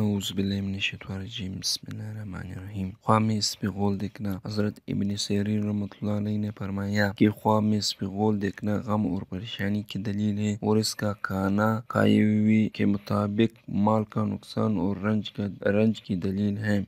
اعوذ باللہ من الرجیم بسم اللہ الرحمن الرحیم خواب اس پہ غول دیکھنا حضرت ابن سیرین رحمۃ اللہ علیہ نے فرمایا کہ خواب میں اس پہ غول دیکھنا غم اور پریشانی کی دلیل ہے اور اس کا کھانا کے مطابق مال کا نقصان اور رنج رنج کی دلیل ہے